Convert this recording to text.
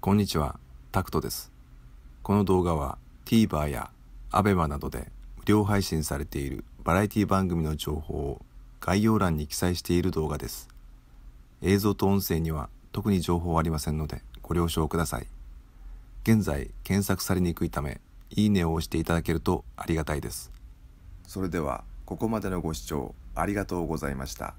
こんにちは、タクトです。この動画は TVer や ABEMA などで無料配信されているバラエティ番組の情報を概要欄に記載している動画です。映像と音声には特に情報はありませんのでご了承ください。現在検索されにくいため、いいねを押していただけるとありがたいです。それではここまでのご視聴ありがとうございました。